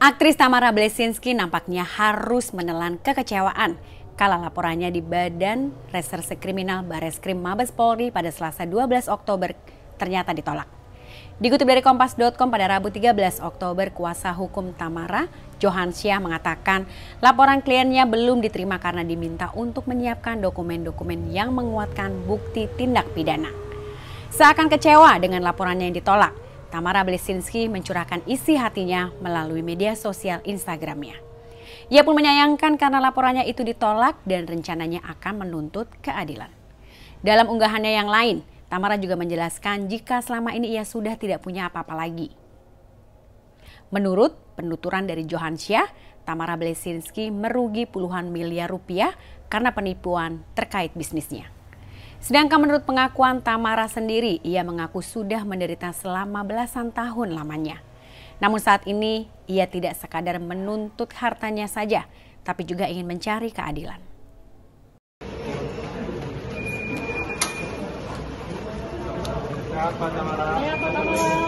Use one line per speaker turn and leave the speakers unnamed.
Aktris Tamara Blesinski nampaknya harus menelan kekecewaan kala laporannya di Badan Reserse Kriminal Bareskrim Mabes Polri pada Selasa 12 Oktober ternyata ditolak. Dikutip dari kompas.com pada Rabu 13 Oktober, kuasa hukum Tamara, Johan Syah mengatakan laporan kliennya belum diterima karena diminta untuk menyiapkan dokumen-dokumen yang menguatkan bukti tindak pidana. Seakan kecewa dengan laporannya yang ditolak, Tamara Blesinski mencurahkan isi hatinya melalui media sosial Instagramnya. Ia pun menyayangkan karena laporannya itu ditolak dan rencananya akan menuntut keadilan. Dalam unggahannya yang lain, Tamara juga menjelaskan jika selama ini ia sudah tidak punya apa-apa lagi. Menurut penuturan dari Johan Syah, Tamara Blesinski merugi puluhan miliar rupiah karena penipuan terkait bisnisnya. Sedangkan menurut pengakuan Tamara sendiri, ia mengaku sudah menderita selama belasan tahun lamanya. Namun saat ini, ia tidak sekadar menuntut hartanya saja, tapi juga ingin mencari keadilan.
Siapa Tamara? Siapa Tamara?